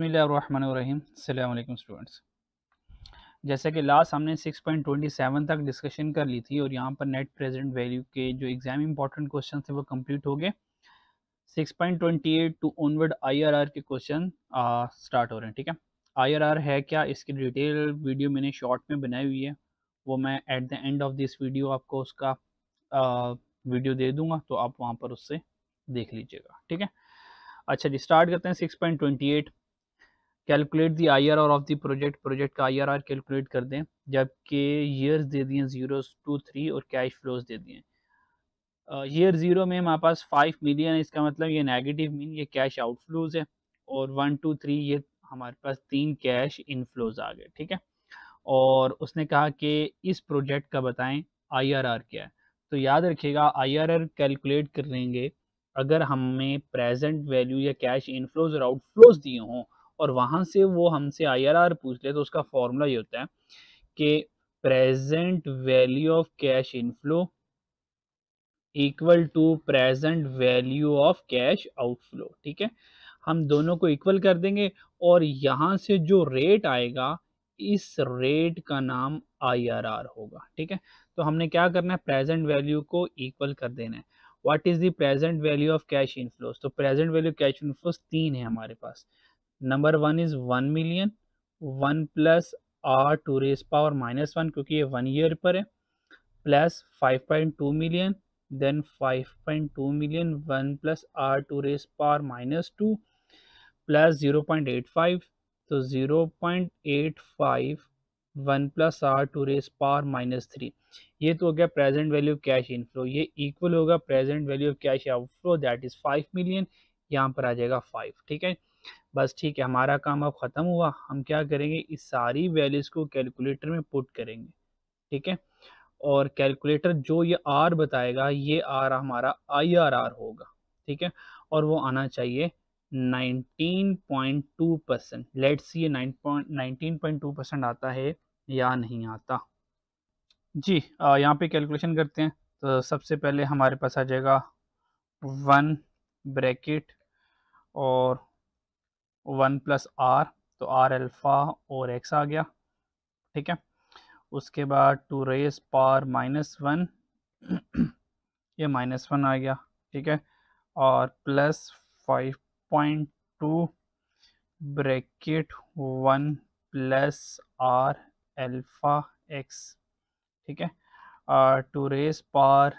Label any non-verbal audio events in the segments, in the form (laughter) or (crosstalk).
बसमीम अल्लाम स्टूडेंट्स जैसे कि लास्ट हमने 6.27 तक डिस्कशन कर ली थी और यहाँ पर नेट प्रेजेंट वैल्यू के जो एग्ज़ाम इंपॉर्टेंट क्वेश्चन थे वो कंप्लीट हो गए 6.28 टू ऑनवर्ड आईआरआर के क्वेश्चन स्टार्ट हो रहे हैं ठीक है आईआरआर है क्या इसकी डिटेल वीडियो मैंने शॉर्ट में बनाई हुई है वो मैं at the end of this video आपको उसका आ, वीडियो दे दूँगा तो आप वहाँ पर उससे देख लीजिएगा ठीक है अच्छा जी स्टार्ट करते हैं calculate the I R R of the project project का आई आर आर कैलकुलेट कर दें जबकि ईयर्स दे दिए जीरो टू थ्री और कैश फ्लोज दे दिए ईयर ज़ीरो में हमारे पास फाइव मिलियन इसका मतलब ये नेगेटिव मीन ये कैश आउटफ्लोज है और वन टू थ्री ये हमारे पास तीन कैश इनफ्लोज आ गए ठीक है और उसने कहा कि इस प्रोजेक्ट का बताएं आईआरआर क्या है तो याद रखिएगा आईआरआर कैलकुलेट कर लेंगे अगर हमें प्रेजेंट वैल्यू या कैश इनफ्लोज और आउटफ्लोज दिए हों और वहाँ से वो हमसे आईआरआर पूछ ले तो उसका फॉर्मूला ये होता है कि present value of cash inflow equal to present value of cash outflow ठीक है हम दोनों को इक्वल कर देंगे और यहाँ से जो रेट आएगा इस रेट का नाम आईआरआर होगा ठीक है तो हमने क्या करना है प्रेजेंट वैल्यू को इक्वल कर देना है what is the present value of cash inflows तो प्रेजेंट वैल्यू कैश इनफ्लोस तीन है हमारे पास number one is one million one plus R to raise power minus one क्योंकि ये वन ईयर पर है plus five point two million then five point two million one plus R to raise power minus two plus zero point eight five तो zero point eight five one plus R to raise power minus three ये तो हो गया present value of cash inflow ये equal होगा present value of cash outflow that is five million यहाँ पर आ जाएगा फाइव ठीक है बस ठीक है हमारा काम अब ख़त्म हुआ हम क्या करेंगे इस सारी वैल्यूज़ को कैलकुलेटर में पुट करेंगे ठीक है और कैलकुलेटर जो ये आर बताएगा ये आर हमारा आई आर आर होगा ठीक है और वो आना चाहिए 19.2 परसेंट लेट्स ये 19.2 परसेंट आता है या नहीं आता जी यहाँ पे कैलकुलेशन करते हैं तो सबसे पहले हमारे पास आ जाएगा वन ब्रैकेट और वन प्लस आर तो आर अल्फ़ा और एक्स आ गया ठीक है उसके बाद to raise power minus one (clears throat) ये माइनस वन आ गया ठीक है और plus five point two bracket one plus R alpha X ठीक है और to raise power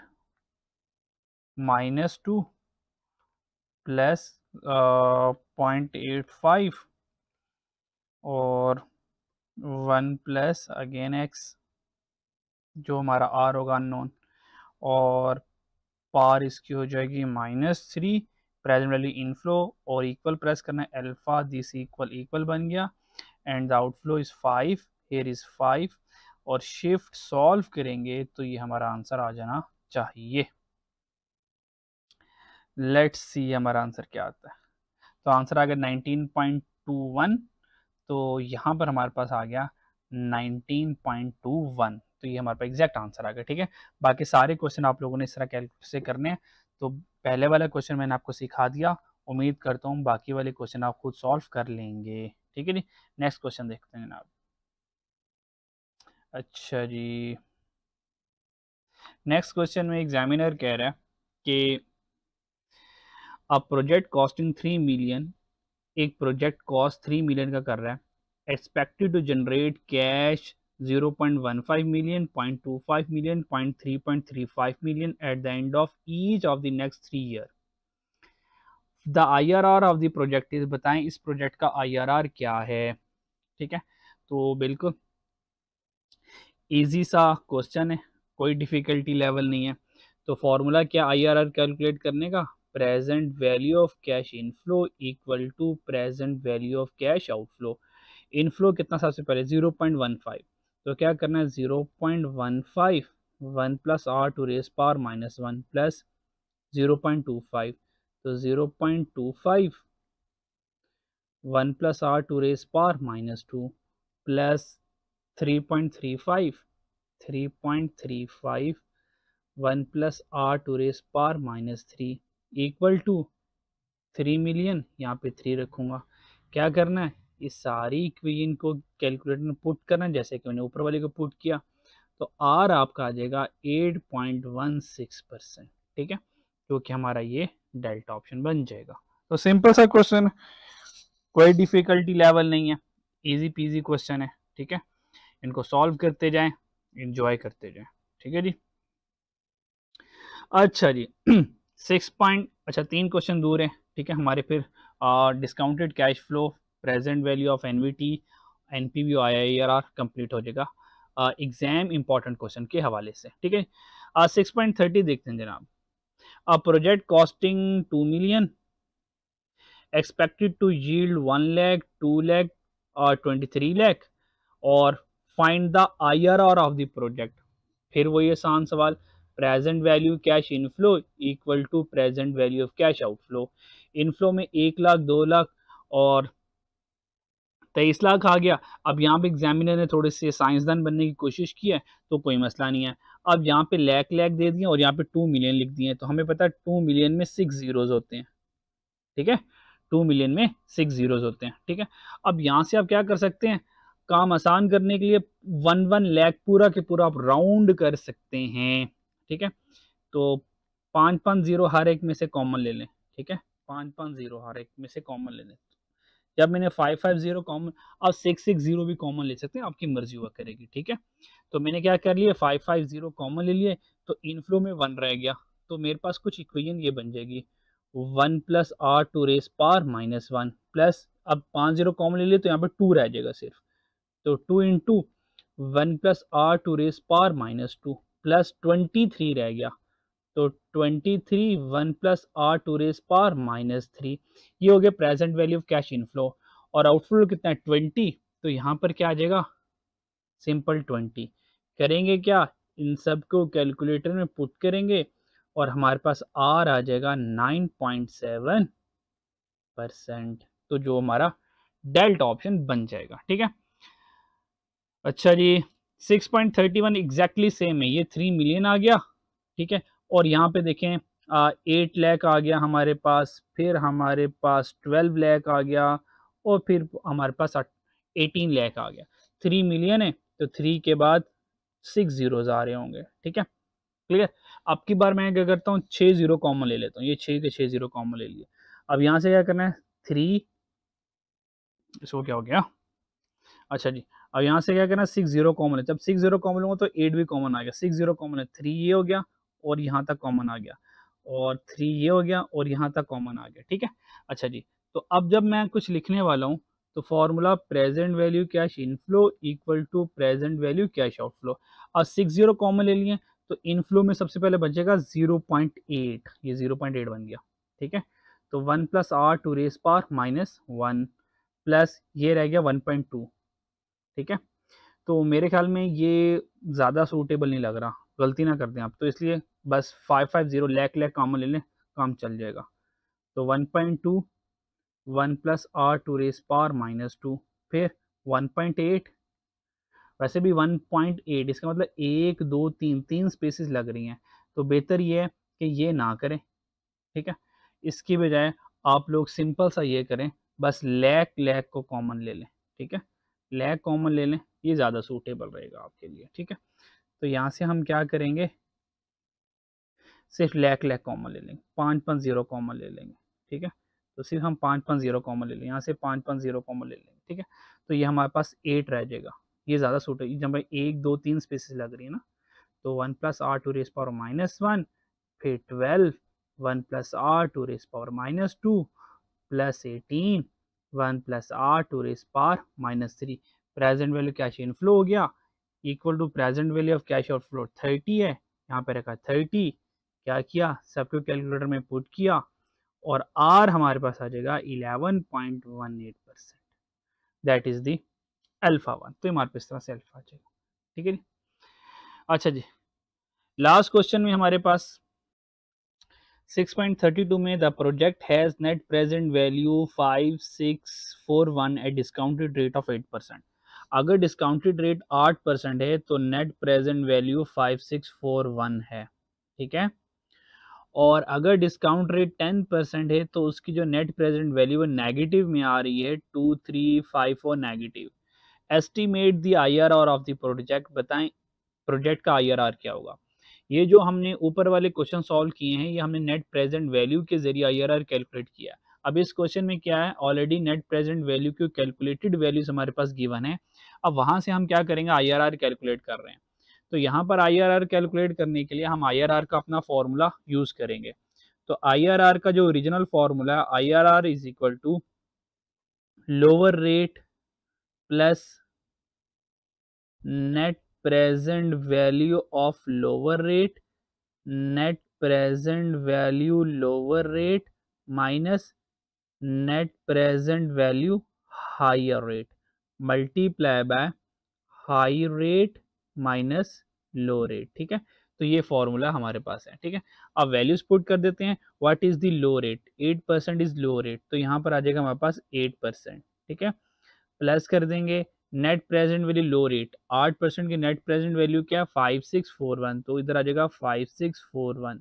minus two plus point eight five और वन प्लस अगेन एक्स जो हमारा आर होगा नॉन और पार इसकी हो जाएगी minus three present value inflow और इक्वल प्रेस करना है अल्फा दिस इक्वल इक्वल बन गया and the outflow is five here is five और शिफ्ट सॉल्व करेंगे तो ये हमारा आंसर आ जाना चाहिए लेट्स सी हमारा आंसर क्या आता है तो आंसर आ गया नाइनटीन पॉइंट टू वन तो यहाँ पर हमारे पास आ गया नाइनटीन पॉइंट टू वन तो ये हमारे पास एग्जैक्ट आंसर आ गया ठीक है बाकी सारे क्वेश्चन आप लोगों ने इस तरह कैलकुलेट से करने हैं तो पहले वाला क्वेश्चन मैंने आपको सिखा दिया उम्मीद करता हूँ बाकी वाले क्वेश्चन आप खुद सॉल्व कर लेंगे ठीक है जी नेक्स्ट क्वेश्चन देखते हैं जनाब अच्छा जी नेक्स्ट क्वेश्चन में एग्जामिनर कह रहा है कि a project costing three million एक प्रोजेक्ट कॉस्ट थ्री मिलियन का कर रहा है expected to generate cash zero point one five million point two five million point three point three five million at the end of each of the next three year the I R R of the project is बताएं इस project का I R are क्या है ठीक है तो बिल्कुल easy सा क्वेश्चन है कोई डिफ़िकल्टी लेवल नहीं है तो फार्मूला क्या आई आर आर कैलकुलेट करने का present value of cash inflow equal to present value of cash outflow inflow कितना सबसे पहले ज़ीरो पॉइंट वन फाइव तो क्या करना है zero point one five one plus R to raise power minus one plus zero point two five तो zero point two five one plus R to raise power minus two plus three point three five three point three five one plus R to raise power minus three equal to three million यहाँ पे three रखूँगा क्या करना है इस सारी equation को calculator में पुट करना है जैसे कि मैंने ऊपर वाले को पुट किया तो आर आपका आ जाएगा eight point one six percent ठीक है क्योंकि हमारा ये डेल्टा ऑप्शन बन जाएगा तो सिंपल सा क्वेश्चन कोई डिफिकल्टी लेवल नहीं है इजी पीजी क्वेश्चन है ठीक है इनको सॉल्व करते जाएं इंजॉय करते जाएं ठीक है जी अच्छा जी (clears throat) सिक्स पॉइंट अच्छा तीन क्वेश्चन दूर हैं ठीक है हमारे फिर discounted cash flow present value of N V T N P V I I R R complete हो जाएगा एग्ज़ाम इंपॉर्टेंट क्वेश्चन के हवाले से ठीक है सिक्स पॉइंट थर्टी देखते हैं जनाब project costing two million expected to yield one lakh two lakh और ट्वेंटी थ्री लैख और find the I R R of the project फिर वही आसान सवाल present value cash inflow equal to present value of cash outflow inflow में एक लाख दो लाख और तेईस लाख आ गया अब यहाँ पे एग्जामिनर ने थोड़े से साइंसदान बनने की कोशिश की है तो कोई मसला नहीं है अब यहाँ पे लैक लैक दे दिए और यहाँ पे टू मिलियन लिख दिए तो हमें पता है टू मिलियन में सिक्स जीरोज़ होते हैं ठीक है टू मिलियन में सिक्स जीरोज़ होते हैं ठीक है अब यहाँ से आप क्या कर सकते हैं काम आसान करने के लिए वन वन लैख पूरा के पूरा आप राउंड कर सकते हैं ठीक है तो पाँच पाँच जीरो हर एक में से कॉमन ले लें ठीक है पाँच पाँच जीरो हर एक में से कॉमन ले लें जब मैंने फाइव फाइव जीरो कॉमन अब सिक्स सिक्स जीरो भी कॉमन ले सकते हैं आपकी मर्जी हुआ करेगी ठीक है तो मैंने क्या कर लिया फाइव फाइव जीरो कॉमन ले लिए तो इनफ्लो में वन रह गया तो मेरे पास कुछ इक्वेशन ये बन जाएगी one plus R to raise power minus one plus अब पाँच जीरो कॉमन ले लिए तो यहाँ पर टू रह जाएगा सिर्फ तो two in two one plus R to raise power minus two plus twenty three रह गया तो twenty three one plus R to raise power minus three ये हो गया present value of cash inflow और आउटफ्लो कितना है ट्वेंटी तो यहाँ पर क्या आ जाएगा सिंपल ट्वेंटी करेंगे क्या इन सब को कैलकुलेटर में पुट करेंगे और हमारे पास आर आ जाएगा नाइन पॉइंट सेवन परसेंट तो जो हमारा डेल्ट ऑप्शन बन जाएगा ठीक है अच्छा जी six point thirty one exactly same है ये थ्री मिलियन आ गया ठीक है और यहाँ पे देखें एट लैख आ गया हमारे पास फिर हमारे पास ट्वेल्व लैख आ गया और फिर हमारे पास एटीन लैख आ गया थ्री मिलियन है तो थ्री के बाद सिक्स ज़ीरोज़ आ रहे होंगे ठीक है क्लियर अब की बार मैं क्या करता हूँ छः ज़ीरो कॉमन ले लेता हूँ ये छः के छः ज़ीरो कॉमन ले लिए अब यहाँ से क्या करना है थ्री इसको क्या हो गया अच्छा जी अब यहाँ से क्या करना सिक्स जीरो कॉमन है जब सिक्स जीरो कॉमन होगा तो एट भी कॉमन आ गया सिक्स जीरो कॉमन है थ्री ये हो गया और यहाँ तक कॉमन आ गया और थ्री ये हो गया और यहाँ तक कॉमन आ गया ठीक है अच्छा जी तो अब जब मैं कुछ लिखने वाला हूँ तो formula present value cash inflow equal to present value cash outflow अब सिक्स जीरो कॉमन ले लिए तो इनफ्लो में सबसे पहले बचेगा जीरो पॉइंट एट ये जीरो पॉइंट एट बन गया ठीक है तो one plus R to raise power minus one plus ये रह गया वन पॉइंट टू ठीक है तो मेरे ख्याल में ये ज़्यादा सूटेबल नहीं लग रहा गलती ना कर दें आप तो इसलिए बस five five zero lakh lakh काम ले लें काम चल जाएगा तो one point two one plus R to raise power minus two फिर वन पॉइंट एट वैसे भी वन पॉइंट एट इसका मतलब एक दो तीन तीन स्पेसेस लग रही हैं तो बेहतर ये है कि ये ना करें ठीक है इसकी बजाय आप लोग सिंपल सा ये करें बस लैक लैक को कॉमन ले लें ठीक है लैग कॉमन ले लें ये ज़्यादा सूटेबल रहेगा आपके लिए ठीक है तो यहाँ से हम क्या करेंगे सिर्फ लैक लैक कॉमन ले लेंगे पाँच पाँच जीरो कॉमन ले लेंगे ठीक है तो सिर्फ हम पाँच पाँच जीरो कॉमन ले लेंगे यहाँ से पाँच पाँच जीरो कॉमन ले लेंगे ठीक है तो ये हमारे पास एट रह जाएगा ये ज़्यादा सूट है जब एक दो तीन स्पेसिस लग रही है ना तो one plus R to raise power minus one फिर twelve one plus R to raise power minus two plus eighteen one plus R to raise power minus three present value cash inflow हो गया equal to present value of cash outflow thirty है यहाँ पे रखा thirty क्या किया सबको calculator में पुट किया और आर हमारे पास आ जाएगा eleven point one eight percent that is the alpha one तो हमारे पास इस तरह से अल्फा आ जाएगा ठीक है जी अच्छा जी लास्ट क्वेश्चन में हमारे पास 6.32 में the project has net present value 5641 at discounted rate of eight percent अगर डिस्काउंटेड रेट आठ परसेंट है तो नेट प्रेजेंट वैल्यू वन है ठीक है और अगर डिस्काउंट रेट टेन परसेंट है तो उसकी जो नेट प्रेजेंट वैल्यू है नेगेटिव में आ रही है two three five four negative estimate the I of the project बताएं प्रोजेक्ट का आई आर आर क्या होगा ये जो हमने ऊपर वाले क्वेश्चन सॉल्व किए हैं ये हमने नेट प्रेजेंट वैल्यू के जरिए आई कैलकुलेट किया अब इस क्वेश्चन में क्या है ऑलरेडी नेट प्रेजेंट वैल्यू की कैलकुलेटेड वैल्यूज हमारे पास गिवन है अब वहां से हम क्या करेंगे आई कैलकुलेट कर रहे हैं तो यहाँ पर आई कैलकुलेट करने के लिए हम आई का अपना फॉर्मूला यूज़ करेंगे तो आई का जो ओरिजिनल फॉर्मूला है I R R is equal to lower rate plus net present value of lower rate net present value lower rate minus net present value higher rate multiply by high rate minus low rate ठीक है तो ये formula हमारे पास है ठीक है अब values put कर देते हैं what is the low rate eight percent is low rate तो यहाँ पर आ जाएगा हमारे पास एट परसेंट ठीक है प्लस कर देंगे net present value low rate आठ परसेंट की नेट प्रेजेंट वैल्यू क्या फाइव सिक्स फोर वन तो इधर आ जाएगा फाइव सिक्स फोर वन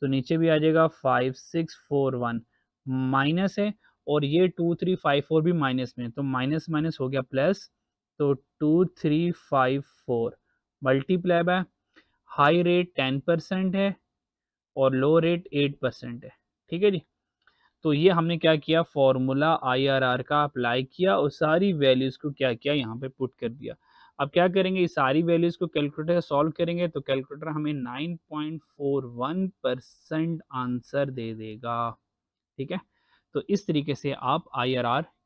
तो नीचे भी आ जाएगा five six four one minus है और ये टू थ्री फाइव फोर भी माइनस में है तो माइनस माइनस हो गया प्लस तो two three five four multiply by high rate ten percent है और लो रेट एट परसेंट है ठीक है जी तो ये हमने क्या किया फॉर्मूला आईआरआर का अप्लाई किया और सारी वैल्यूज़ को क्या किया यहाँ पे पुट कर दिया अब क्या करेंगे इस सारी वैल्यूज़ को कैलकुलेटर सॉल्व करेंगे तो कैलकुलेटर हमें 9.41 परसेंट आंसर दे देगा ठीक है तो इस तरीके से आप आई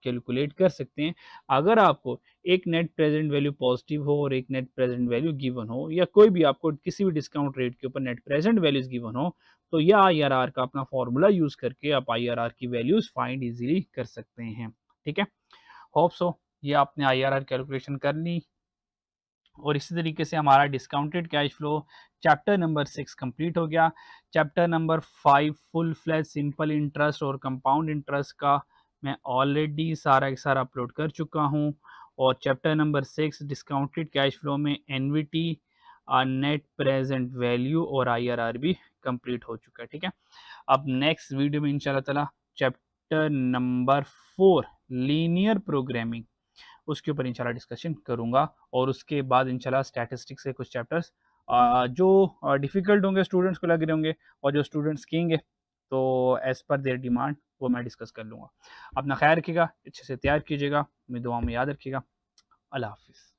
कैलकुलेट कर सकते हैं अगर आपको एक नेट प्रेजेंट वैल्यू पॉजिटिव हो और एक नेट प्रेजेंट वैल्यू गिवन हो या कोई भी आपको किसी भी डिस्काउंट रेट के ऊपर नेट प्रेजेंट वैल्यूज गिवन हो तो यह आईआरआर का अपना फॉर्मूला यूज करके आप आईआरआर की वैल्यूज फाइंड इजीली कर सकते हैं ठीक है होप सो ये आपने आई कैलकुलेशन कर ली और इसी तरीके से हमारा discounted cash flow chapter number six complete हो गया chapter number five full flash simple interest और कंपाउंड इंटरेस्ट का मैं ऑलरेडी सारा एक सारा अपलोड कर चुका हूँ और chapter number six discounted cash flow में एन नेट प्रेजेंट वैल्यू और आई भी कंप्लीट हो चुका है ठीक है अब नेक्स्ट वीडियो में इंशाल्लाह chapter number four linear programming उसके ऊपर इंशाल्लाह डिस्कशन करूँगा और उसके बाद इंशाल्लाह स्टैटिस्टिक्स के कुछ चैप्टर्स जो डिफ़िकल्ट होंगे स्टूडेंट्स को लग रहे होंगे और जो स्टूडेंट्स किएंगे तो एज़ पर देर डिमांड वो मैं डिस्कस कर लूँगा अपना ख्याल रखिएगा अच्छे से तैयार कीजिएगा मेरी दुआ में याद रखिएगा अल्लाह हाफिज़